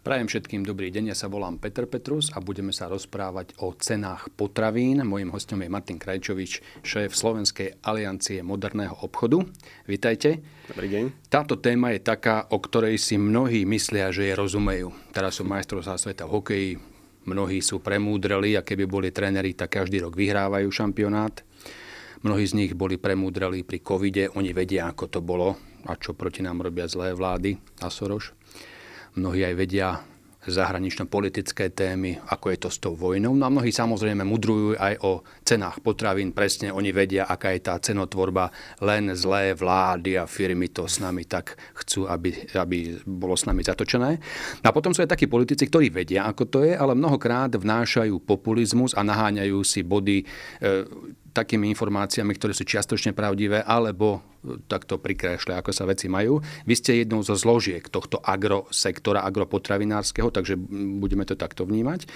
Prajem všetkým dobrý deň, ja sa volám Peter Petrus a budeme sa rozprávať o cenách potravín. Mojím hostom je Martin Krajčovič, šéf Slovenskej aliancie moderného obchodu. Vítajte. Dobrý deň. Táto téma je taká, o ktorej si mnohí myslia, že je rozumejú. Teraz sú majstrovstvá sveta v hokeji, mnohí sú premúdreli a keby boli tréneri, tak každý rok vyhrávajú šampionát. Mnohí z nich boli premúdreli pri covide, oni vedia, ako to bolo a čo proti nám robia zlé vlády a Soroš. Mnohí aj vedia, zahranično-politické témy, ako je to s tou vojnou. No a mnohí samozrejme mudrujú aj o cenách potravín. Presne oni vedia, aká je tá cenotvorba. Len zlé vlády a firmy to s nami tak chcú, aby, aby bolo s nami zatočené. No a potom sú aj takí politici, ktorí vedia, ako to je, ale mnohokrát vnášajú populizmus a naháňajú si body e, takými informáciami, ktoré sú čiastočne pravdivé, alebo takto prikrášľa, ako sa veci majú. Vy ste jednou zo zložiek tohto agrosektora, agropotravinárskeho, takže budeme to takto vnímať.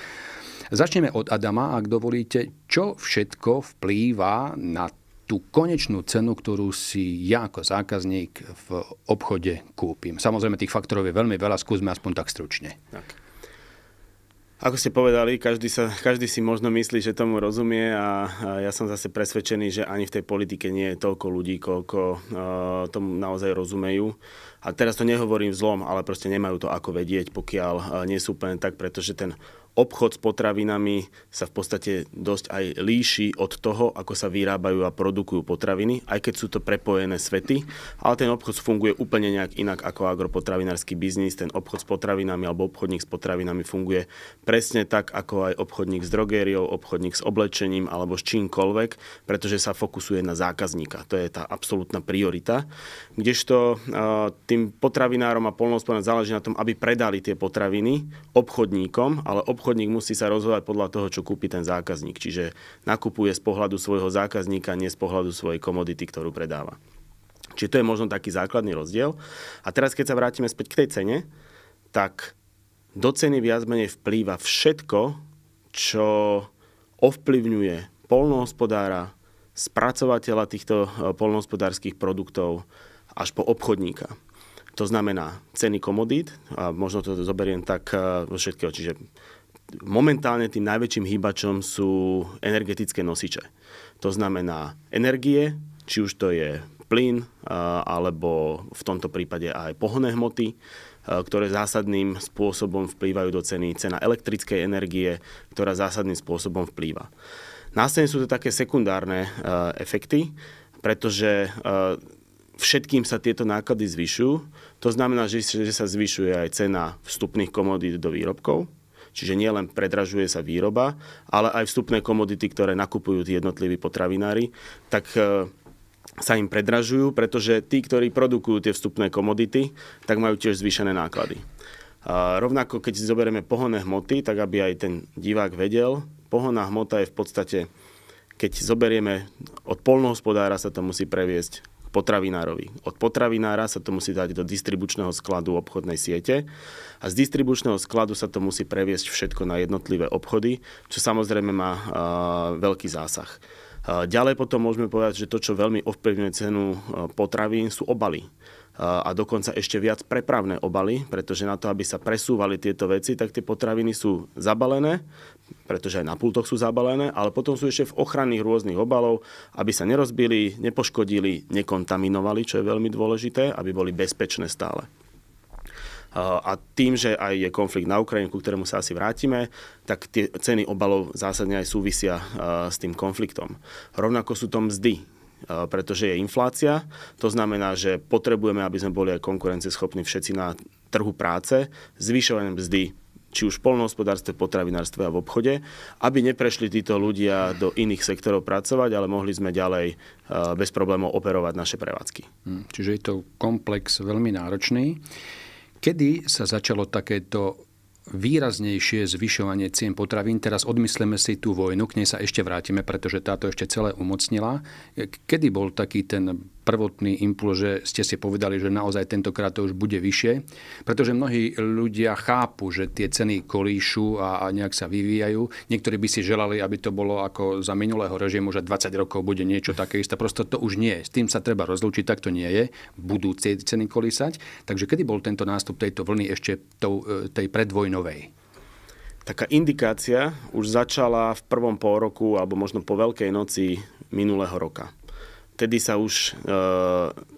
Začneme od Adama, ak dovolíte. Čo všetko vplýva na tú konečnú cenu, ktorú si ja ako zákazník v obchode kúpim. Samozrejme, tých faktorov je veľmi veľa, skúsme aspoň tak stručne. Tak. Ako ste povedali, každý, sa, každý si možno myslí, že tomu rozumie a, a ja som zase presvedčený, že ani v tej politike nie je toľko ľudí, koľko uh, tomu naozaj rozumejú. A teraz to nehovorím v zlom, ale proste nemajú to ako vedieť, pokiaľ uh, nie sú úplne tak, pretože ten obchod s potravinami sa v podstate dosť aj líši od toho, ako sa vyrábajú a produkujú potraviny, aj keď sú to prepojené svety, ale ten obchod funguje úplne nejak inak ako agropotravinársky biznis. Ten obchod s potravinami alebo obchodník s potravinami funguje presne tak, ako aj obchodník s drogériou, obchodník s oblečením alebo s čímkoľvek, pretože sa fokusuje na zákazníka. To je tá absolútna priorita. Kdežto e, tým potravinárom a polnohospodárom záleží na tom, aby predali tie potraviny obchodníkom, ale obchodníkom obchodník musí sa rozhodovať podľa toho, čo kúpi ten zákazník. Čiže nakupuje z pohľadu svojho zákazníka, nie z pohľadu svojej komodity, ktorú predáva. Čiže to je možno taký základný rozdiel. A teraz, keď sa vrátime späť k tej cene, tak do ceny viac menej vplýva všetko, čo ovplyvňuje polnohospodára, spracovateľa týchto e, polnohospodárskych produktov až po obchodníka. To znamená ceny komodít, a možno to zoberiem tak e, všetkého, čiže momentálne tým najväčším hýbačom sú energetické nosiče. To znamená energie, či už to je plyn, eh, alebo v tomto prípade aj pohonné hmoty, eh, ktoré zásadným spôsobom vplývajú do ceny. Cena elektrickej energie, ktorá zásadným spôsobom vplýva. Následne sú to také sekundárne eh, efekty, pretože všetkým sa tieto náklady zvyšujú. To znamená, že sa zvyšuje aj cena vstupných komodít do výrobkov, Čiže nielen predražuje sa výroba, ale aj vstupné komodity, ktoré nakupujú tí jednotliví potravinári, tak e, sa im predražujú, pretože tí, ktorí produkujú tie vstupné komodity, tak majú tiež zvýšené náklady. A rovnako, keď si zoberieme pohonné hmoty, tak aby aj ten divák vedel, pohonná hmota je v podstate, keď zoberieme od polnohospodára sa to musí previesť potravinárovi. Od potravinára sa to musí dať do distribučného skladu obchodnej siete a z distribučného skladu sa to musí previesť všetko na jednotlivé obchody, čo samozrejme má veľký zásah. ďalej potom môžeme povedať, že to, čo veľmi ovplyvňuje cenu potravín, sú obaly a dokonca ešte viac prepravné obaly, pretože na to, aby sa presúvali tieto veci, tak tie potraviny sú zabalené pretože aj na pultoch sú zabalené, ale potom sú ešte v ochranných rôznych obalov, aby sa nerozbili, nepoškodili, nekontaminovali, čo je veľmi dôležité, aby boli bezpečné stále. A tým, že aj je konflikt na Ukrajine, ku ktorému sa asi vrátime, tak tie ceny obalov zásadne aj súvisia s tým konfliktom. Rovnako sú to mzdy, pretože je inflácia. To znamená, že potrebujeme, aby sme boli aj konkurencieschopní všetci na trhu práce, zvyšovaním mzdy či už v polnohospodárstve, potravinárstve a v obchode, aby neprešli títo ľudia do iných sektorov pracovať, ale mohli sme ďalej eh, bez problémov operovať naše prevádzky. Hm, čiže je to komplex veľmi náročný. Kedy sa začalo takéto výraznejšie zvyšovanie cien potravín. Teraz odmyslíme si tú vojnu, k nej sa ešte vrátime, pretože táto ešte celé umocnila. Kedy bol taký ten prvotný impuls, že ste si povedali, že naozaj tentokrát to už bude vyššie, pretože mnohí ľudia chápu, že tie ceny kolíšu a, a nejak sa vyvíjajú. Niektorí by si želali, aby to bolo ako za minulého režimu, že 20 rokov bude niečo také isté. Prosto to už nie je. S tým sa treba rozlúčiť, tak to nie je. Budú ceny kolísať. Takže kedy bol tento nástup tejto vlny ešte tou, e, tej predvojnovej? Taká indikácia už začala v prvom pôroku alebo možno po Veľkej noci minulého roka. Vtedy sa už e,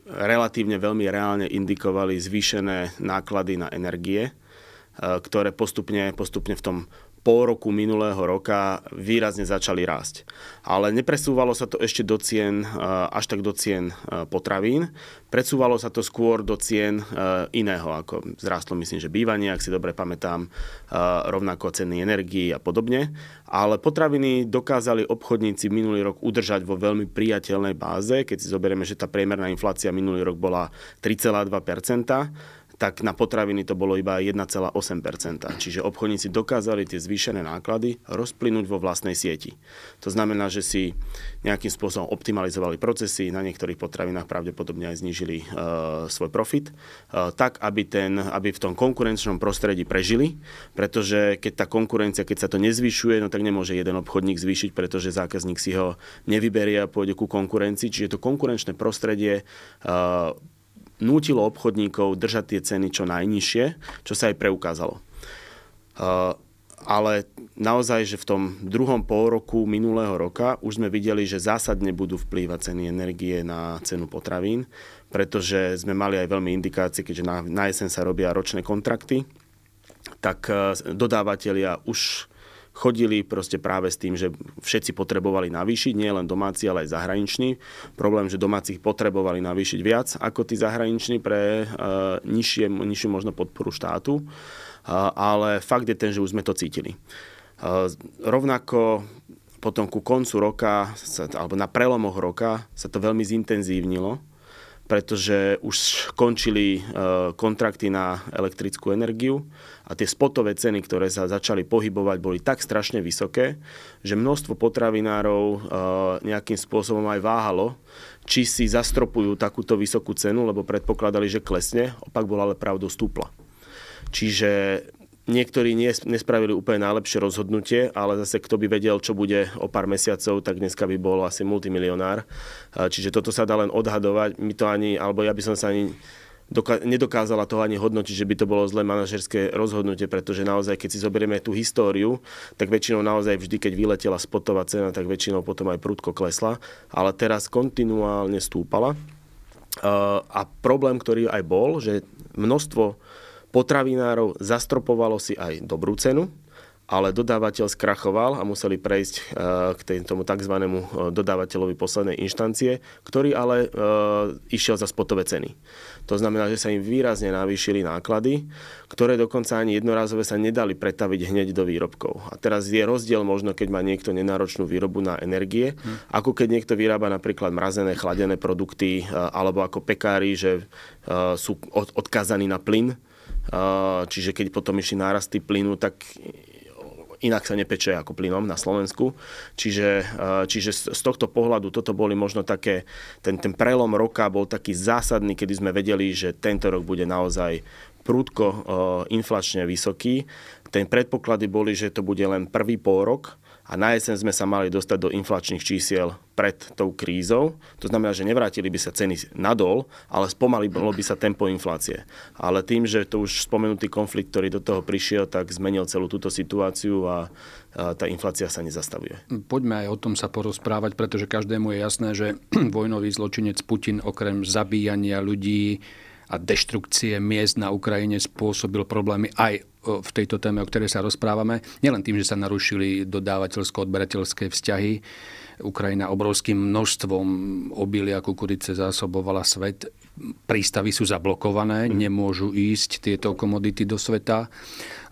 relatívne veľmi reálne indikovali zvýšené náklady na energie, e, ktoré postupne, postupne v tom pol roku minulého roka výrazne začali rásť. Ale nepresúvalo sa to ešte do cien, eh, až tak do cien eh, potravín, presúvalo sa to skôr do cien eh, iného, ako zrástlo myslím, že bývanie, ak si dobre pamätám, rovnako ceny energii a podobne. Ale potraviny dokázali obchodníci minulý rok udržať vo veľmi priateľnej báze, keď si zoberieme, že tá priemerná inflácia minulý rok bola 3,2 tak na potraviny to bolo iba 1,8 Čiže obchodníci dokázali tie zvýšené náklady rozplynúť vo vlastnej sieti. To znamená, že si nejakým spôsobom optimalizovali procesy, na niektorých potravinách pravdepodobne aj znížili e, svoj profit, e, tak aby, ten, aby v tom konkurenčnom prostredí prežili, pretože keď tá konkurencia, keď sa to nezvyšuje, no tak nemôže jeden obchodník zvýšiť, pretože zákazník si ho nevyberie a pôjde ku konkurencii. Čiže to konkurenčné prostredie e, nútilo obchodníkov držať tie ceny čo najnižšie, čo sa aj preukázalo. Uh, ale naozaj, že v tom druhom pôroku minulého roka už sme videli, že zásadne budú vplývať ceny energie na cenu potravín, pretože sme mali aj veľmi indikácie, keďže na, na jesen sa robia ročné kontrakty, tak uh, dodávateľia už chodili proste práve s tým, že všetci potrebovali navýšiť, nie len domáci, ale aj zahraniční. Problém, že domácich potrebovali navýšiť viac ako tí zahraniční pre e, nižšie, nižšiu možno podporu štátu, e, ale fakt je ten, že už sme to cítili. E, rovnako potom ku koncu roka, alebo na prelomoch roka sa to veľmi zintenzívnilo pretože už končili e, kontrakty na elektrickú energiu a tie spotové ceny, ktoré sa začali pohybovať, boli tak strašne vysoké, že množstvo potravinárov e, nejakým spôsobom aj váhalo, či si zastropujú takúto vysokú cenu, lebo predpokladali, že klesne, opak bola ale pravdou stúpla. Čiže Niektorí nespravili úplne najlepšie rozhodnutie, ale zase kto by vedel, čo bude o pár mesiacov, tak dneska by bol asi multimilionár. Čiže toto sa dá len odhadovať. My to ani, alebo ja by som sa ani nedokázala to ani hodnotiť, že by to bolo zlé manažerské rozhodnutie, pretože naozaj, keď si zoberieme tú históriu, tak väčšinou naozaj vždy, keď vyletela spotová cena, tak väčšinou potom aj prudko klesla, ale teraz kontinuálne stúpala. A problém, ktorý aj bol, že množstvo potravinárov, zastropovalo si aj dobrú cenu, ale dodávateľ skrachoval a museli prejsť e, k tomu tzv. E, dodávateľovi poslednej inštancie, ktorý ale e, išiel za spotové ceny. To znamená, že sa im výrazne navýšili náklady, ktoré dokonca ani jednorázové sa nedali pretaviť hneď do výrobkov. A teraz je rozdiel možno, keď má niekto nenáročnú výrobu na energie, hm. ako keď niekto vyrába napríklad mrazené, chladené produkty, alebo ako pekári, že sú odkazaní na plyn, Eh, čiže keď potom išli nárasty plynu, tak inak sa nepeče ako plynom na Slovensku. Čiže, eh, čiže z tohto pohľadu toto boli možno také, ten, ten prelom roka bol taký zásadný, kedy sme vedeli, že tento rok bude naozaj prúdko eh, inflačne vysoký. Ten predpoklady boli, že to bude len prvý pôrok, a na jeseň sme sa mali dostať do inflačných čísiel pred tou krízou. To znamená, že nevrátili by sa ceny nadol, ale spomaly bolo by sa tempo inflácie. Ale tým, že to už spomenutý konflikt, ktorý do toho prišiel, tak zmenil celú túto situáciu a tá inflácia sa nezastavuje. Poďme aj o tom sa porozprávať, pretože každému je jasné, že vojnový zločinec Putin okrem zabíjania ľudí a deštrukcie miest na Ukrajine spôsobil problémy aj e, v tejto téme, o ktorej sa rozprávame. Nielen tým, že sa narušili dodávateľsko-odberateľské vzťahy. Ukrajina obrovským množstvom obilia kukurice zásobovala svet. Prístavy sú zablokované, mhm. nemôžu ísť tieto komodity do sveta.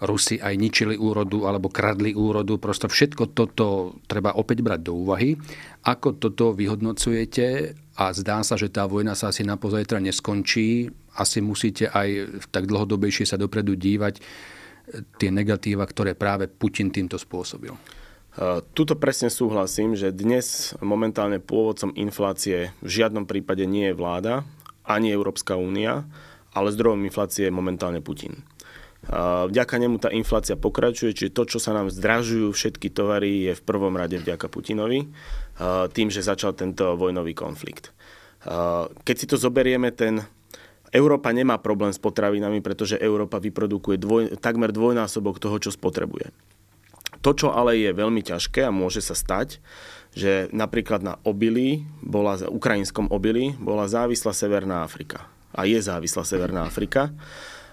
Rusi aj ničili úrodu alebo kradli úrodu. Prosto všetko toto treba opäť brať do úvahy. Ako toto vyhodnocujete a zdá sa, že tá vojna sa asi na pozajtra neskončí. Asi musíte aj tak dlhodobejšie sa dopredu dívať eh, tie negatíva, ktoré práve Putin týmto spôsobil. Eh, tuto presne súhlasím, že dnes momentálne pôvodcom inflácie v žiadnom prípade nie je vláda, ani Európska únia, ale zdrojom inflácie je momentálne Putin. Eh, vďaka nemu tá inflácia pokračuje, čiže to, čo sa nám zdražujú všetky tovary, je v prvom rade vďaka Putinovi. Eh, tým, že začal tento vojnový konflikt. Eh, keď si to zoberieme, ten Európa nemá problém s potravinami, pretože Európa vyprodukuje dvoj, takmer dvojnásobok toho, čo spotrebuje. To, čo ale je veľmi ťažké a môže sa stať, že napríklad na obilí, bola, ukrajinskom obilí, bola závislá Severná Afrika. A je závislá Severná Afrika.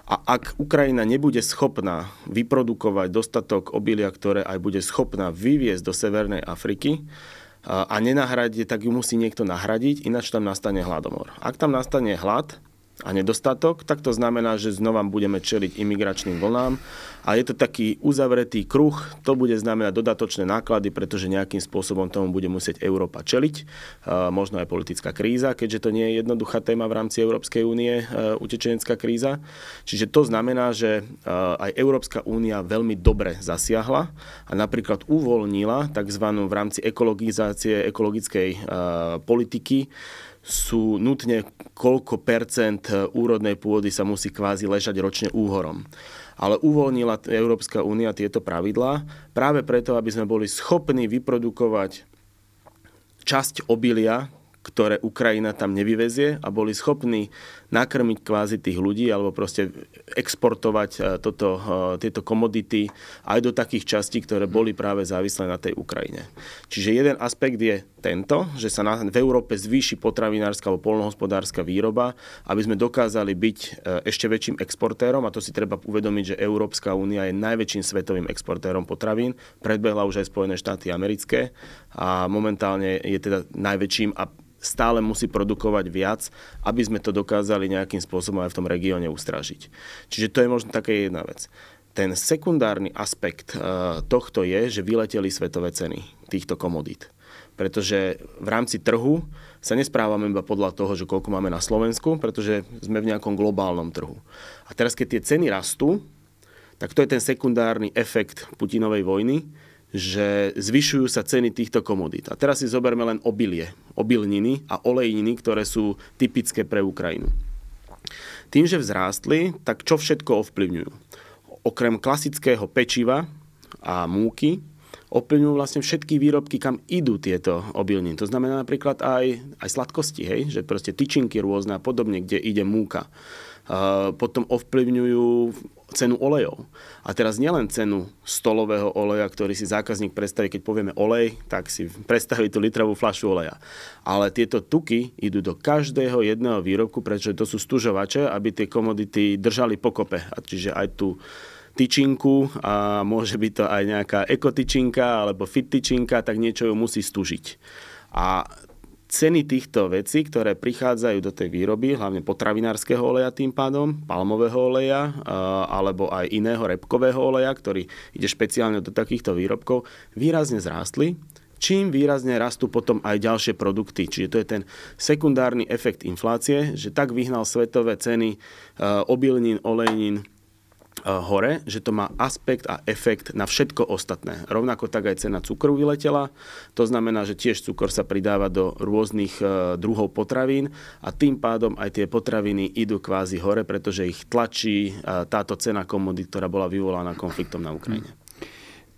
A ak Ukrajina nebude schopná vyprodukovať dostatok obilia, ktoré aj bude schopná vyviezť do Severnej Afriky, a nenahradí, tak ju musí niekto nahradiť, ináč tam nastane hladomor. Ak tam nastane hlad, a nedostatok, tak to znamená, že znova budeme čeliť imigračným vlnám a je to taký uzavretý kruh, to bude znamenať dodatočné náklady, pretože nejakým spôsobom tomu bude musieť Európa čeliť, e, možno aj politická kríza, keďže to nie je jednoduchá téma v rámci Európskej únie, e, utečenecká kríza. Čiže to znamená, že e, aj Európska únia veľmi dobre zasiahla a napríklad uvoľnila tzv. v rámci ekologizácie ekologickej politiky sú nutne koľko percent e, úrodnej pôdy sa musí kvázi ležať ročne úhorom. Ale uvoľnila Európska únia tieto pravidlá práve preto, aby sme boli schopní vyprodukovať časť obilia, ktoré Ukrajina tam nevyvezie a boli schopní nakrmiť kvázi tých ľudí alebo proste exportovať e, toto, e, tieto komodity aj do takých častí, ktoré mhm. boli práve závislé na tej Ukrajine. Čiže jeden aspekt je tento, že sa na, v Európe zvýši potravinárska alebo polnohospodárska výroba, aby sme dokázali byť e, ešte väčším exportérom a to si treba uvedomiť, že Európska únia je najväčším svetovým exportérom potravín, predbehla už aj Spojené štáty americké a momentálne je teda najväčším a stále musí produkovať viac, aby sme to dokázali dokázali nejakým spôsobom aj v tom regióne ustražiť. Čiže to je možno taká jedna vec. Ten sekundárny aspekt e, tohto je, že vyleteli svetové ceny týchto komodít pretože v rámci trhu sa nesprávame iba podľa toho, že koľko máme na Slovensku, pretože sme v nejakom globálnom trhu. A teraz, keď tie ceny rastú, tak to je ten sekundárny efekt Putinovej vojny, že zvyšujú sa ceny týchto komodít. A teraz si zoberme len obilie, obilniny a olejniny, ktoré sú typické pre Ukrajinu. Tým, že vzrástli, tak čo všetko ovplyvňujú? Okrem klasického pečiva a múky, ovplyvňujú vlastne všetky výrobky, kam idú tieto obilní. To znamená napríklad aj, aj sladkosti, hej? že proste tyčinky rôzne a podobne, kde ide múka. Ehm, potom ovplyvňujú cenu olejov. A teraz nielen cenu stolového oleja, ktorý si zákazník predstaví, keď povieme olej, tak si predstaví tú litrovú fľašu oleja. Ale tieto tuky idú do každého jedného výrobku, pretože to sú stužovače, aby tie komodity držali pokope. A čiže aj tú tyčinku a môže byť to aj nejaká ekotyčinka alebo fit tyčinka, tak niečo ju musí stužiť. A ceny týchto vecí, ktoré prichádzajú do tej výroby, hlavne potravinárskeho oleja tým pádom, palmového oleja alebo aj iného repkového oleja, ktorý ide špeciálne do takýchto výrobkov, výrazne zrástli čím výrazne rastú potom aj ďalšie produkty. Čiže to je ten sekundárny efekt inflácie, že tak vyhnal svetové ceny obilnín, olejnín, Eh, hore, že to má aspekt a efekt na všetko ostatné. Rovnako tak aj cena cukru vyletela, to znamená, že tiež cukor sa pridáva do rôznych eh, druhov potravín a tým pádom aj tie potraviny idú kvázi hore, pretože ich tlačí eh, táto cena komody, ktorá bola vyvolaná konfliktom na Ukrajine.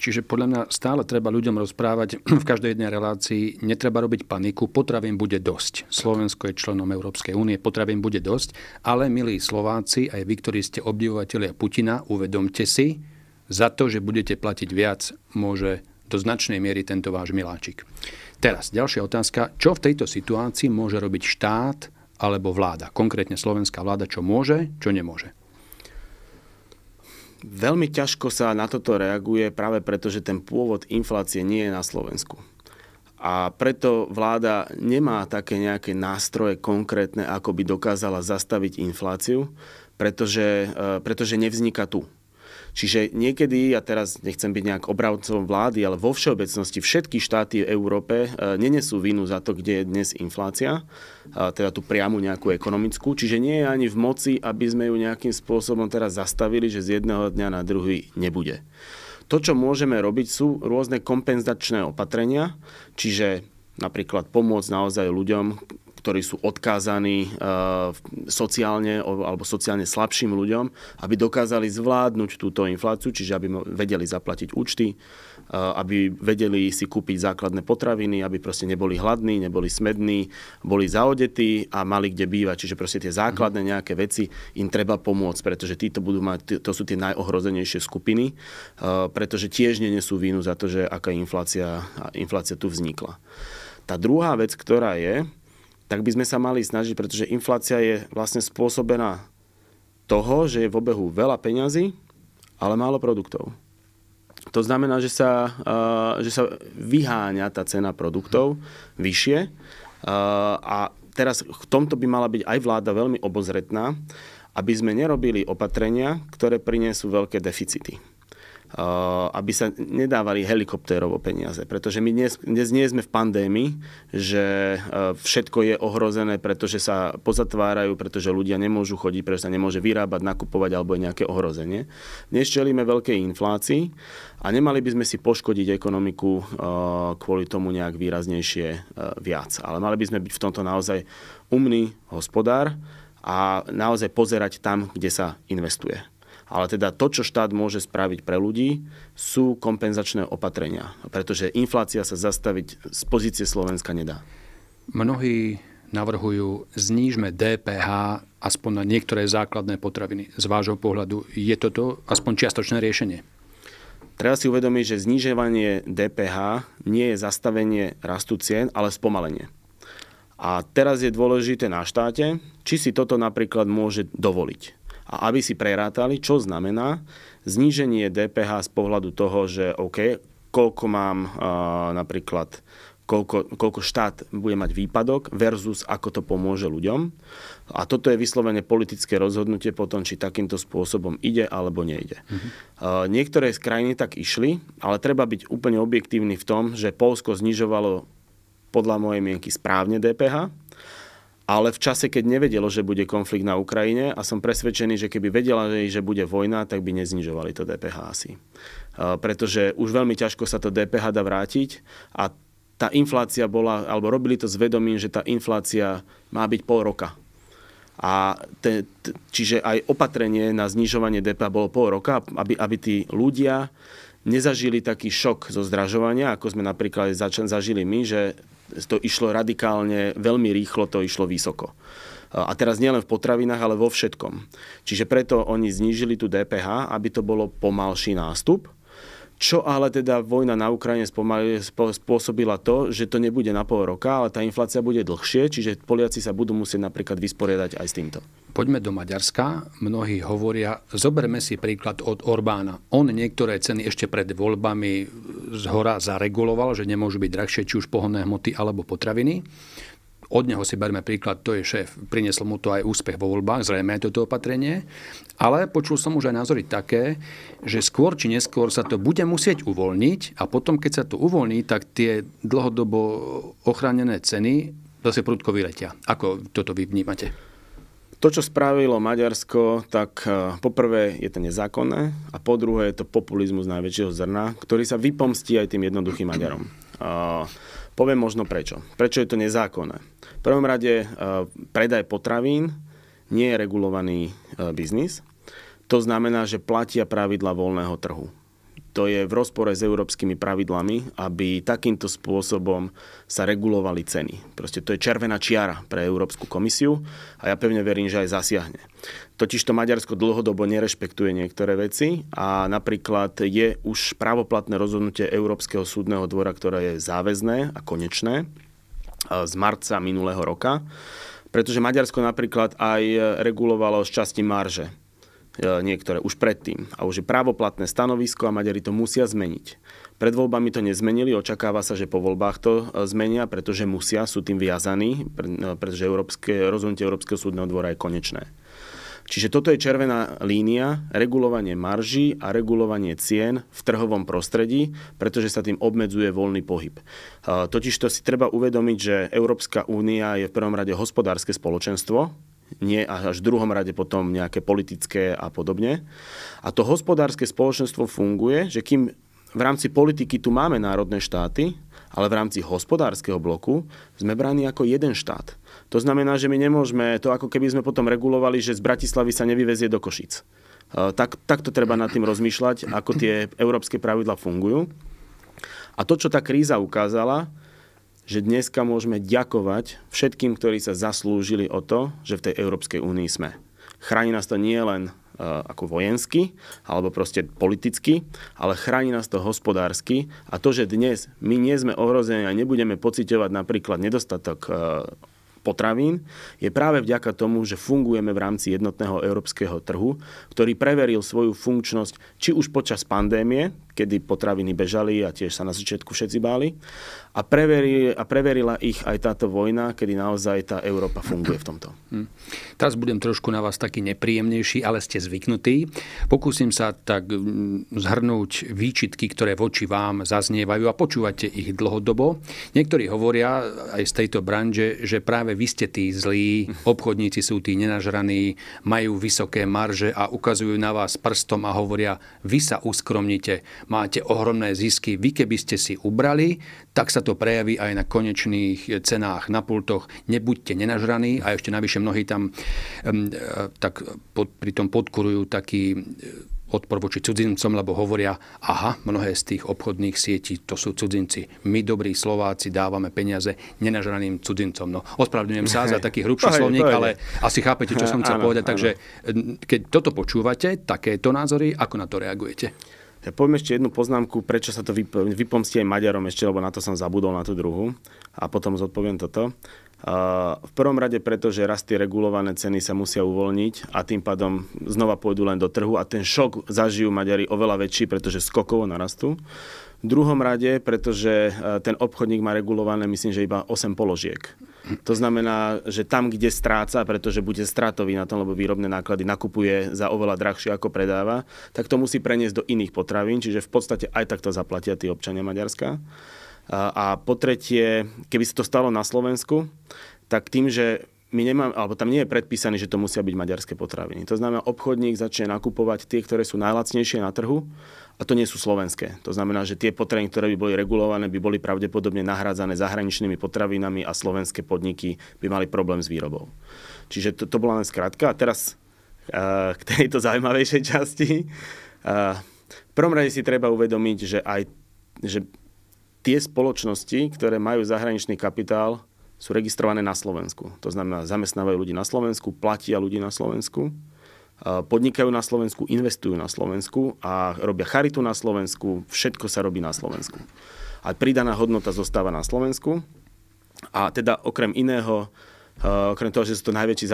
Čiže podľa mňa stále treba ľuďom rozprávať v každej jednej relácii, netreba robiť paniku, potravín bude dosť. Slovensko je členom Európskej únie, potravín bude dosť, ale milí Slováci, aj vy, ktorí ste obdivovatelia Putina, uvedomte si, za to, že budete platiť viac, môže do značnej miery tento váš miláčik. Teraz, ďalšia otázka. Čo v tejto situácii môže robiť štát alebo vláda? Konkrétne slovenská vláda, čo môže, čo nemôže? Veľmi ťažko sa na toto reaguje práve preto, že ten pôvod inflácie nie je na Slovensku. A preto vláda nemá také nejaké nástroje konkrétne, ako by dokázala zastaviť infláciu, pretože, e, pretože nevzniká tu. Čiže niekedy, ja teraz nechcem byť nejak obravcom vlády, ale vo všeobecnosti všetky štáty v Európe e, nenesú vinu za to, kde je dnes inflácia, teda tú priamu nejakú ekonomickú. Čiže nie je ani v moci, aby sme ju nejakým spôsobom teraz zastavili, že z jedného dňa na druhý nebude. To, čo môžeme robiť, sú rôzne kompenzačné opatrenia, čiže napríklad pomôcť naozaj ľuďom, ktorí sú odkázaní eh, sociálne alebo sociálne slabším ľuďom, aby dokázali zvládnuť túto infláciu, čiže aby vedeli zaplatiť účty, eh, aby vedeli si kúpiť základné potraviny, aby proste neboli hladní, neboli smední, boli zaodetí a mali kde bývať. Čiže proste tie základné mhm. nejaké veci im treba pomôcť, pretože títo budú mať, to sú tie najohrozenejšie skupiny, eh, pretože tiež nenesú vínu za to, že aká inflácia, inflácia tu vznikla. Tá druhá vec, ktorá je, tak by sme sa mali snažiť, pretože inflácia je vlastne spôsobená toho, že je v obehu veľa peňazí, ale málo produktov. To znamená, že sa, že sa vyháňa tá cena produktov vyššie a teraz v tomto by mala byť aj vláda veľmi obozretná, aby sme nerobili opatrenia, ktoré prinesú veľké deficity. Eh, aby sa nedávali helikoptérovo peniaze. Pretože my dnes, dnes nie sme v pandémii, že eh, všetko je ohrozené, pretože sa pozatvárajú, pretože ľudia nemôžu chodiť, pretože sa nemôže vyrábať, nakupovať alebo je nejaké ohrozenie. Dnes čelíme veľkej inflácii a nemali by sme si poškodiť ekonomiku eh, kvôli tomu nejak výraznejšie viac. Ale mali by sme byť v tomto naozaj umný hospodár a naozaj pozerať tam, kde sa investuje. Ale teda to, čo štát môže spraviť pre ľudí, sú kompenzačné opatrenia. Pretože inflácia sa zastaviť z pozície Slovenska nedá. Mnohí navrhujú, znížme DPH aspoň na niektoré základné potraviny. Z vášho pohľadu je toto aspoň čiastočné riešenie? Treba si uvedomiť, že znižovanie DPH nie je zastavenie rastu cien, ale spomalenie. A teraz je dôležité na štáte, či si toto napríklad môže dovoliť a aby si prerátali, čo znamená zníženie DPH z pohľadu toho, že OK, koľko mám uh, napríklad koľko, koľko štát bude mať výpadok versus ako to pomôže ľuďom. A toto je vyslovene politické rozhodnutie potom, či takýmto spôsobom ide alebo nejde. Mm-hmm. Uh, niektoré z krajiny tak išli, ale treba byť úplne objektívny v tom, že Polsko znižovalo podľa mojej mienky správne DPH, ale v čase, keď nevedelo, že bude konflikt na Ukrajine a som presvedčený, že keby vedela, že bude vojna, tak by neznižovali to DPH asi. E, pretože už veľmi ťažko sa to DPH dá vrátiť a tá inflácia bola, alebo robili to s vedomím, že tá inflácia má byť pol roka. A te, čiže aj opatrenie na znižovanie DPH bolo pol roka, aby, aby tí ľudia nezažili taký šok zo zdražovania, ako sme napríklad zažili my, že to išlo radikálne, veľmi rýchlo to išlo vysoko. A teraz nielen v potravinách, ale vo všetkom. Čiže preto oni znížili tu DPH, aby to bolo pomalší nástup, čo ale teda vojna na Ukrajine spôsobila to, že to nebude na pol roka, ale tá inflácia bude dlhšie, čiže Poliaci sa budú musieť napríklad vysporiadať aj s týmto. Poďme do Maďarska. Mnohí hovoria, zoberme si príklad od Orbána. On niektoré ceny ešte pred voľbami z hora zareguloval, že nemôžu byť drahšie či už pohonné hmoty alebo potraviny. Od neho si berme príklad, to je šéf. Prinieslo mu to aj úspech vo voľbách, zrejme toto opatrenie. Ale počul som už aj názory také, že skôr či neskôr sa to bude musieť uvoľniť a potom, keď sa to uvoľní, tak tie dlhodobo ochránené ceny zase prudko vyletia. Ako toto vy vnímate? To, čo spravilo Maďarsko, tak e, poprvé je to nezákonné a po druhé je to populizmus najväčšieho zrna, ktorý sa vypomstí aj tým jednoduchým Maďarom. E, Poviem možno prečo. Prečo je to nezákonné? V prvom rade e, predaj potravín nie je regulovaný e, biznis. To znamená, že platia pravidla voľného trhu to je v rozpore s európskymi pravidlami, aby takýmto spôsobom sa regulovali ceny. Proste to je červená čiara pre Európsku komisiu a ja pevne verím, že aj zasiahne. Totiž to Maďarsko dlhodobo nerešpektuje niektoré veci a napríklad je už právoplatné rozhodnutie Európskeho súdneho dvora, ktoré je záväzné a konečné e, z marca minulého roka, pretože Maďarsko napríklad aj regulovalo z časti marže E, niektoré už predtým a už je právoplatné stanovisko a Maďari to musia zmeniť. Pred voľbami to nezmenili, očakáva sa, že po voľbách to e, zmenia, pretože musia, sú tým viazaní, e, pretože európske, rozhodnutie Európskeho súdneho dvora je konečné. Čiže toto je červená línia, regulovanie marží a regulovanie cien v trhovom prostredí, pretože sa tým obmedzuje voľný pohyb. Totiž to si treba uvedomiť, že Európska únia je v prvom rade hospodárske spoločenstvo, nie až v druhom rade potom nejaké politické a podobne. A to hospodárske spoločenstvo funguje, že kým v rámci politiky tu máme národné štáty, ale v rámci hospodárskeho bloku sme bráni ako jeden štát. To znamená, že my nemôžeme, to ako keby sme potom regulovali, že z Bratislavy sa nevyvezie do Košic. E, tak, takto treba nad tým rozmýšľať, ako tie európske pravidla fungujú. A to, čo tá kríza ukázala, že dneska môžeme ďakovať všetkým, ktorí sa zaslúžili o to, že v tej Európskej únii sme. Chráni nás to nie len eh, ako vojensky, alebo proste politicky, ale chráni nás to hospodársky a to, že dnes my nie sme ohrození a nebudeme pociťovať napríklad nedostatok eh, potravín, je práve vďaka tomu, že fungujeme v rámci jednotného európskeho trhu, ktorý preveril svoju funkčnosť či už počas pandémie, kedy potraviny bežali a tiež sa na začiatku všetci báli. A, preveril, a preverila ich aj táto vojna, kedy naozaj tá Európa funguje v tomto. Hmm. Teraz budem trošku na vás taký nepríjemnejší, ale ste zvyknutí. Pokúsim sa tak hm, zhrnúť výčitky, ktoré voči vám zaznievajú a počúvate ich dlhodobo. Niektorí hovoria aj z tejto branže, že práve vy ste tí zlí, obchodníci sú tí nenažraní, majú vysoké marže a ukazujú na vás prstom a hovoria, vy sa uskromnite máte ohromné zisky. Vy keby ste si ubrali, tak sa to prejaví aj na konečných cenách na pultoch. Nebuďte nenažraní a ešte navyše mnohí tam e, tak pod, pri tom podkurujú taký e, odpor voči cudzincom, lebo hovoria, aha, mnohé z tých obchodných sietí to sú cudzinci. My, dobrí Slováci, dávame peniaze nenažraným cudzincom. No, ospravedlňujem sa za taký hrubší pohej, slovník, ale asi chápete, čo som chcel povedať. Takže keď toto počúvate, takéto názory, ako na to reagujete? Ja poviem ešte jednu poznámku, prečo sa to vyp- vypomstie aj Maďarom ešte, lebo na to som zabudol, na tú druhu, A potom zodpoviem toto. Uh, v prvom rade preto, že raz tie regulované ceny sa musia uvoľniť a tým pádom znova pôjdu len do trhu a ten šok zažijú Maďari oveľa väčší, pretože skokovo narastú. V druhom rade, pretože e, ten obchodník má regulované, myslím, že iba 8 položiek. To znamená, že tam, kde stráca, pretože bude stratový na tom, lebo výrobné náklady nakupuje za oveľa drahšie, ako predáva, tak to musí preniesť do iných potravín, čiže v podstate aj takto zaplatia tí občania Maďarska. A po tretie, keby sa to stalo na Slovensku, tak tým, že my nemáme, alebo tam nie je predpísané, že to musia byť maďarské potraviny. To znamená, obchodník začne nakupovať tie, ktoré sú najlacnejšie na trhu a to nie sú slovenské. To znamená, že tie potraviny, ktoré by boli regulované, by boli pravdepodobne nahrádzané zahraničnými potravinami a slovenské podniky by mali problém s výrobou. Čiže to, to bola len skratka. A teraz uh, k tejto zaujímavejšej časti. Uh, v prvom rade si treba uvedomiť, že aj že tie spoločnosti, ktoré majú zahraničný kapitál, sú registrované na Slovensku. To znamená, zamestnávajú ľudí na Slovensku, platia ľudí na Slovensku, e, podnikajú na Slovensku, investujú na Slovensku a robia charitu na Slovensku, všetko sa robí na Slovensku. A pridaná hodnota zostáva na Slovensku. A teda okrem iného Eh, okrem toho, že sú to najväčší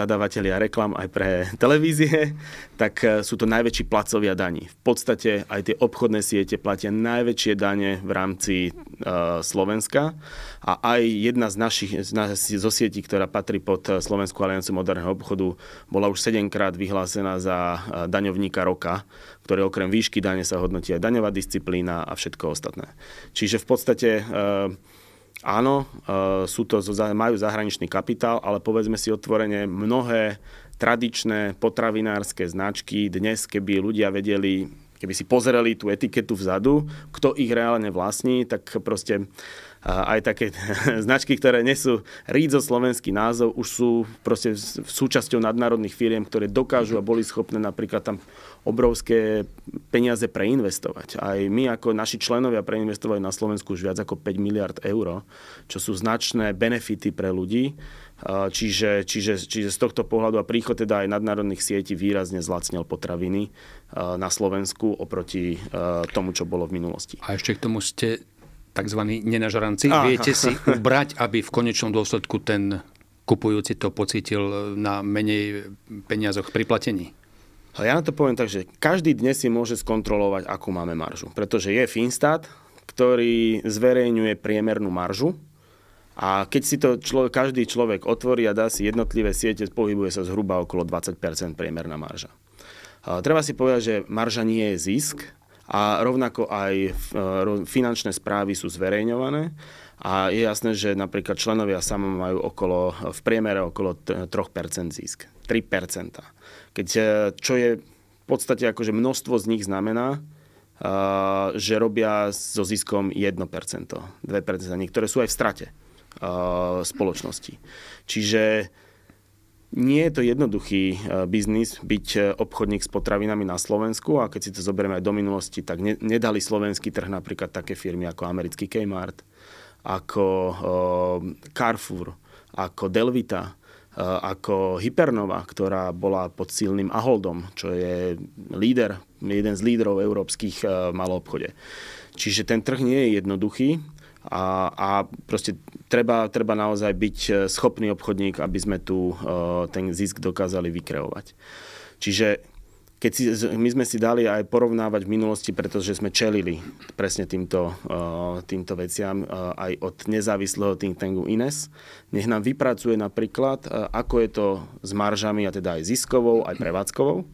a reklam aj pre televízie, tak eh, sú to najväčší placovia daní. V podstate aj tie obchodné siete platia najväčšie dane v rámci eh, Slovenska a aj jedna z našich zo sietí, ktorá patrí pod Slovenskú alianciu moderného obchodu, bola už 7 krát vyhlásená za daňovníka roka, ktoré okrem výšky dane sa hodnotí aj daňová disciplína a všetko ostatné. Čiže v podstate Áno, e, sú to, majú zahraničný kapitál, ale povedzme si otvorene, mnohé tradičné potravinárske značky dnes, keby ľudia vedeli, keby si pozreli tú etiketu vzadu, kto ich reálne vlastní, tak proste e, aj také značky, ktoré nesú rídzo slovenský názov, už sú proste súčasťou nadnárodných firiem, ktoré dokážu a boli schopné napríklad tam obrovské peniaze preinvestovať. Aj my ako naši členovia preinvestovali na Slovensku už viac ako 5 miliard eur, čo sú značné benefity pre ľudí. Čiže, čiže, čiže z tohto pohľadu a príchod teda aj nadnárodných sietí výrazne zlacnil potraviny na Slovensku oproti tomu, čo bolo v minulosti. A ešte k tomu ste tzv. nenažranci. Aha. Viete si ubrať, aby v konečnom dôsledku ten kupujúci to pocítil na menej peniazoch pri platení? Ale ja na to poviem tak, že každý dnes si môže skontrolovať, akú máme maržu. Pretože je Finstat, ktorý zverejňuje priemernú maržu a keď si to člo, každý človek otvorí a dá si jednotlivé siete, pohybuje sa zhruba okolo 20% priemerná marža. A treba si povedať, že marža nie je zisk a rovnako aj e, finančné správy sú zverejňované a je jasné, že napríklad členovia sami majú okolo, v priemere okolo 3% zisk. 3%. Keď, e, čo je v podstate akože množstvo z nich znamená, e, že robia so ziskom 1%, 2%, niektoré sú aj v strate e, spoločnosti. Čiže nie je to jednoduchý biznis byť obchodník s potravinami na Slovensku a keď si to zoberieme aj do minulosti, tak nedali slovenský trh napríklad také firmy ako americký Kmart, ako ehm, Carrefour, ako Delvita, eh, ako Hypernova, ktorá bola pod silným Aholdom, čo je líder, jeden z lídrov európskych eh, maloobchode. Čiže ten trh nie je jednoduchý a, a proste treba, treba naozaj byť eh, schopný obchodník, aby sme tu ten zisk dokázali vykreovať. Čiže keď si, my sme si dali aj porovnávať v minulosti, pretože sme čelili presne týmto, eh, týmto veciam eh, aj od nezávislého think tanku Ines. Nech nám vypracuje napríklad, eh, ako je to s maržami, a teda aj ziskovou, aj prevádzkovou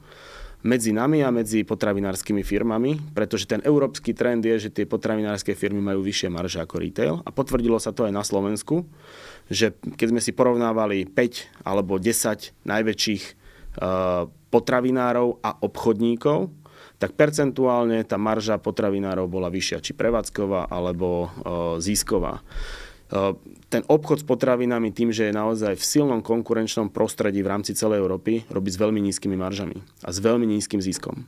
medzi nami a medzi potravinárskymi firmami, pretože ten európsky trend je, že tie potravinárske firmy majú vyššie marže ako retail a potvrdilo sa to aj na Slovensku, že keď sme si porovnávali 5 alebo 10 najväčších uh, potravinárov a obchodníkov, tak percentuálne tá marža potravinárov bola vyššia, či prevádzková alebo e, zisková. E, ten obchod s potravinami tým, že je naozaj v silnom konkurenčnom prostredí v rámci celej Európy, robí s veľmi nízkymi maržami a s veľmi nízkym ziskom e,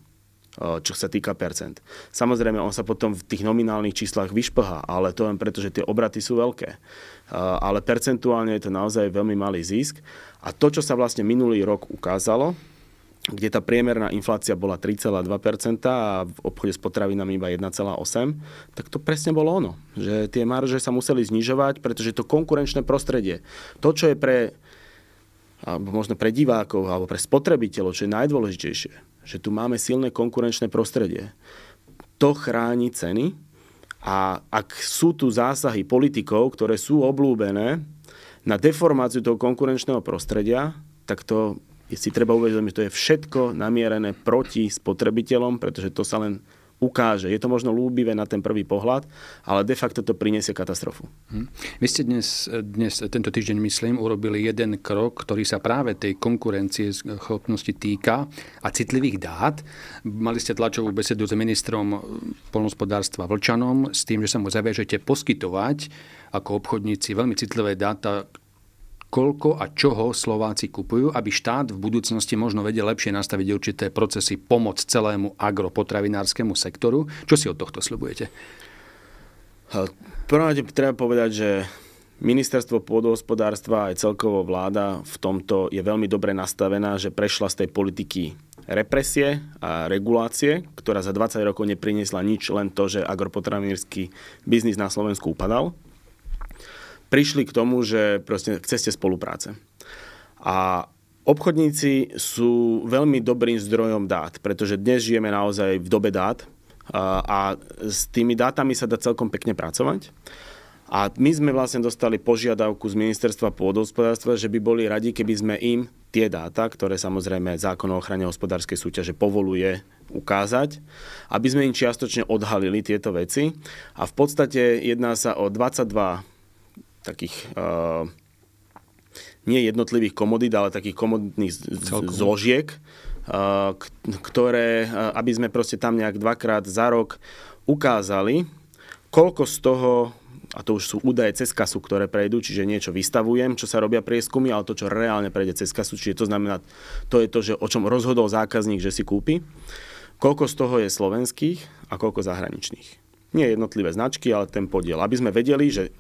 čo sa týka percent. Samozrejme, on sa potom v tých nominálnych číslach vyšplhá, ale to len preto, že tie obraty sú veľké. Ale percentuálne je to naozaj veľmi malý zisk. A to, čo sa vlastne minulý rok ukázalo, kde tá priemerná inflácia bola 3,2% a v obchode s potravinami iba 1,8%, tak to presne bolo ono. Že tie marže sa museli znižovať, pretože to konkurenčné prostredie, to, čo je pre alebo možno pre divákov, alebo pre spotrebiteľov, čo je najdôležitejšie, že tu máme silné konkurenčné prostredie. To chráni ceny a ak sú tu zásahy politikov, ktoré sú oblúbené na deformáciu toho konkurenčného prostredia, tak to si treba uvedomiť, že to je všetko namierené proti spotrebiteľom, pretože to sa len ukáže. Je to možno lúbivé na ten prvý pohľad, ale de facto to priniesie katastrofu. Hm. Vy ste dnes, dnes, tento týždeň, myslím, urobili jeden krok, ktorý sa práve tej konkurencie schopnosti týka a citlivých dát. Mali ste tlačovú besedu s ministrom polnospodárstva Vlčanom s tým, že sa mu zaviažete poskytovať ako obchodníci veľmi citlivé dáta, koľko a čoho Slováci kupujú, aby štát v budúcnosti možno vedel lepšie nastaviť určité procesy pomoc celému agropotravinárskemu sektoru. Čo si od tohto slibujete? Prvom treba povedať, že Ministerstvo pôdohospodárstva aj celkovo vláda v tomto je veľmi dobre nastavená, že prešla z tej politiky represie a regulácie, ktorá za 20 rokov nepriniesla nič, len to, že agropotravinársky biznis na Slovensku upadal prišli k tomu, že proste k ceste spolupráce. A obchodníci sú veľmi dobrým zdrojom dát, pretože dnes žijeme naozaj v dobe dát a, a s tými dátami sa dá celkom pekne pracovať. A my sme vlastne dostali požiadavku z ministerstva pôdohospodárstva, že by boli radi, keby sme im tie dáta, ktoré samozrejme zákon o ochrane hospodárskej súťaže povoluje ukázať, aby sme im čiastočne odhalili tieto veci. A v podstate jedná sa o 22 takých eh, nie jednotlivých komodít, ale takých komoditných zložiek, eh, ktoré, eh, aby sme proste tam nejak dvakrát za rok ukázali, koľko z toho, a to už sú údaje cez kasu, ktoré prejdú, čiže niečo vystavujem, čo sa robia prieskumy, ale to, čo reálne prejde cez kasu, čiže to znamená, to je to, že, o čom rozhodol zákazník, že si kúpi, koľko z toho je slovenských a koľko zahraničných. Nie jednotlivé značky, ale ten podiel. Aby sme vedeli, že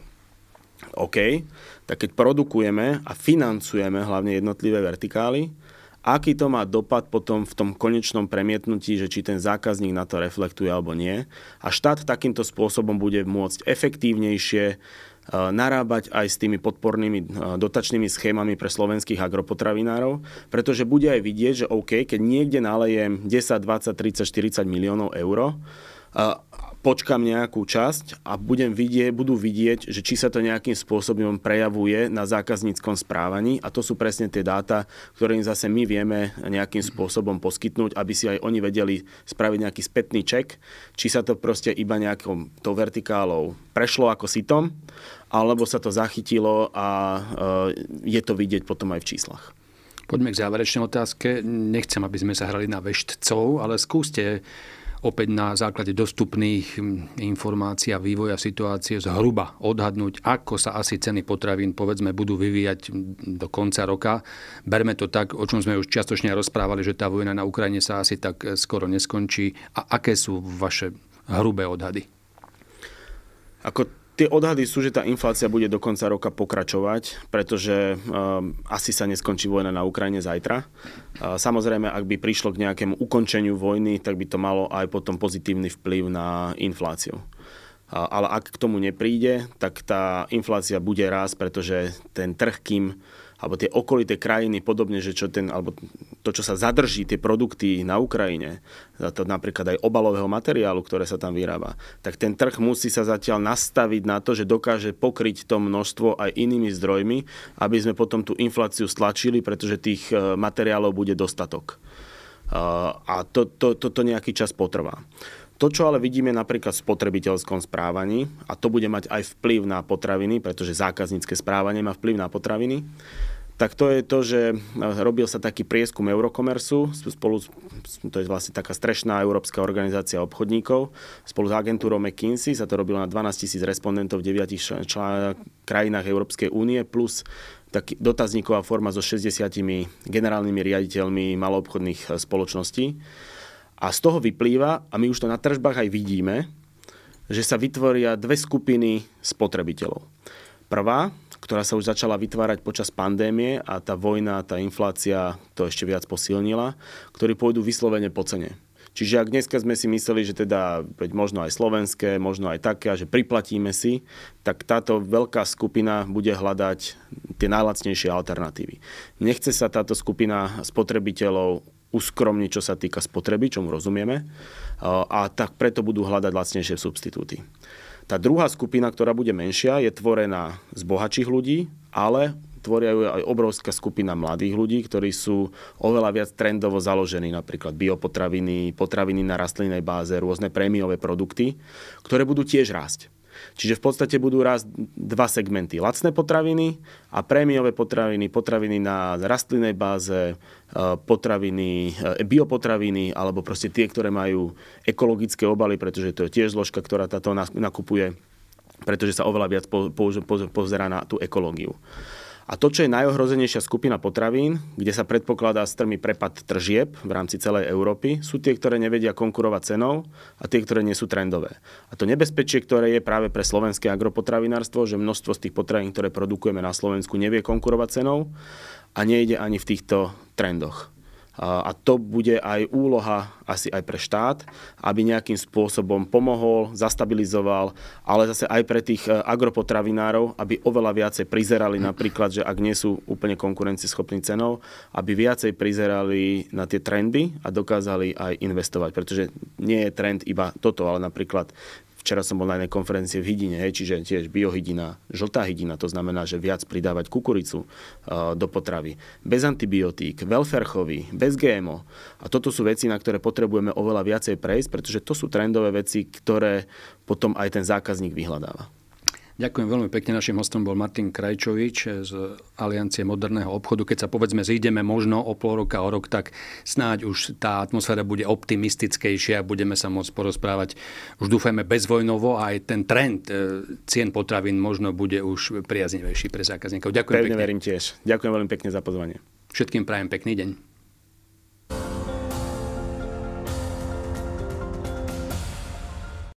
OK, tak keď produkujeme a financujeme hlavne jednotlivé vertikály, aký to má dopad potom v tom konečnom premietnutí, že či ten zákazník na to reflektuje alebo nie. A štát takýmto spôsobom bude môcť efektívnejšie e, narábať aj s tými podpornými e, dotačnými schémami pre slovenských agropotravinárov, pretože bude aj vidieť, že OK, keď niekde nalejem 10, 20, 30, 40 miliónov eur, počkam nejakú časť a budem vidieť, budú vidieť, že či sa to nejakým spôsobom prejavuje na zákazníckom správaní a to sú presne tie dáta, ktoré im zase my vieme nejakým spôsobom poskytnúť, aby si aj oni vedeli spraviť nejaký spätný ček, či sa to proste iba nejakou to vertikálou prešlo ako sitom, alebo sa to zachytilo a e, je to vidieť potom aj v číslach. Poďme k záverečnej otázke. Nechcem, aby sme sa hrali na veštcov, ale skúste opäť na základe dostupných hm, informácií a vývoja situácie zhruba odhadnúť, ako sa asi ceny potravín povedzme budú vyvíjať hm, do konca roka. Berme to tak, o čom sme už čiastočne rozprávali, že tá vojna na Ukrajine sa asi tak eh, skoro neskončí. A aké sú vaše hrubé odhady? Ako Tie odhady sú, že tá inflácia bude do konca roka pokračovať, pretože um, asi sa neskončí vojna na Ukrajine zajtra. Eh, samozrejme, ak by prišlo k nejakému ukončeniu vojny, tak by to malo aj potom pozitívny vplyv na infláciu. Eh, ale ak k tomu nepríde, tak tá inflácia bude rásť, pretože ten trh, kým alebo tie okolité krajiny podobne, že čo ten, alebo to, čo sa zadrží, tie produkty na Ukrajine, to napríklad aj obalového materiálu, ktoré sa tam vyrába, tak ten trh musí sa zatiaľ nastaviť na to, že dokáže pokryť to množstvo aj inými zdrojmi, aby sme potom tú infláciu stlačili, pretože tých e, materiálov bude dostatok. E, a to, to, to, to nejaký čas potrvá. To, čo ale vidíme napríklad v spotrebiteľskom správaní, a to bude mať aj vplyv na potraviny, pretože zákaznícke správanie má vplyv na potraviny, tak to je to, že e, robil sa taký prieskum Eurokomersu, spolu, to je vlastne taká strešná európska organizácia obchodníkov, spolu s agentúrou McKinsey sa to robilo na 12 tisíc respondentov v 9 krajinách Európskej únie, plus taký dotazníková forma so 60 generálnymi riaditeľmi maloobchodných e, spoločností. A z toho vyplýva, a my už to na tržbách aj vidíme, že sa vytvoria dve skupiny spotrebiteľov. Prvá, ktorá sa už začala vytvárať počas pandémie a tá vojna, tá inflácia to ešte viac posilnila, ktorí pôjdu vyslovene po cene. Čiže ak dneska sme si mysleli, že teda veď možno aj slovenské, možno aj také, a že priplatíme si, tak táto veľká skupina bude hľadať tie najlacnejšie alternatívy. Nechce sa táto skupina spotrebiteľov uskromniť, čo sa týka spotreby, mu rozumieme, eh, a tak preto budú hľadať lacnejšie substitúty. Tá druhá skupina, ktorá bude menšia, je tvorená z bohatších ľudí, ale tvoria ju aj obrovská skupina mladých ľudí, ktorí sú oveľa viac trendovo založení, napríklad biopotraviny, potraviny na rastlinnej báze, rôzne prémiové produkty, ktoré budú tiež rásť. Čiže v podstate budú rásť dva segmenty. Lacné potraviny a prémiové potraviny, potraviny na rastlinnej báze, e, potraviny, e, biopotraviny alebo proste tie, ktoré majú ekologické obaly, pretože to je tiež zložka, ktorá táto nakupuje pretože sa oveľa viac pozera na tú ekológiu. A to, čo je najohrozenejšia skupina potravín, kde sa predpokladá strmý prepad tržieb v rámci celej Európy, sú tie, ktoré nevedia konkurovať cenou a tie, ktoré nie sú trendové. A to nebezpečie, ktoré je práve pre slovenské agropotravinárstvo, že množstvo z tých potravín, ktoré produkujeme na Slovensku, nevie konkurovať cenou a nejde ani v týchto trendoch. A to bude aj úloha asi aj pre štát, aby nejakým spôsobom pomohol, zastabilizoval, ale zase aj pre tých e, agropotravinárov, aby oveľa viacej prizerali napríklad, že ak nie sú úplne konkurencieschopní cenou, aby viacej prizerali na tie trendy a dokázali aj investovať. Pretože nie je trend iba toto, ale napríklad Včera som bol na jednej konferencie v Hydine, hej, čiže tiež biohydina, žltá hydina, to znamená, že viac pridávať kukuricu e, do potravy. Bez antibiotík, welfarechový, bez GMO. A toto sú veci, na ktoré potrebujeme oveľa viacej prejsť, pretože to sú trendové veci, ktoré potom aj ten zákazník vyhľadáva. Ďakujem veľmi pekne. Našim hostom bol Martin Krajčovič z Aliancie moderného obchodu. Keď sa povedzme zídeme možno o pol roka, o rok, tak snáď už tá atmosféra bude optimistickejšia a budeme sa môcť porozprávať. Už dúfajme bezvojnovo a aj ten trend e, cien potravín možno bude už priaznivejší pre zákazníkov. Ďakujem Pevne pekne. verím tiež. Ďakujem veľmi pekne za pozvanie. Všetkým prajem pekný deň.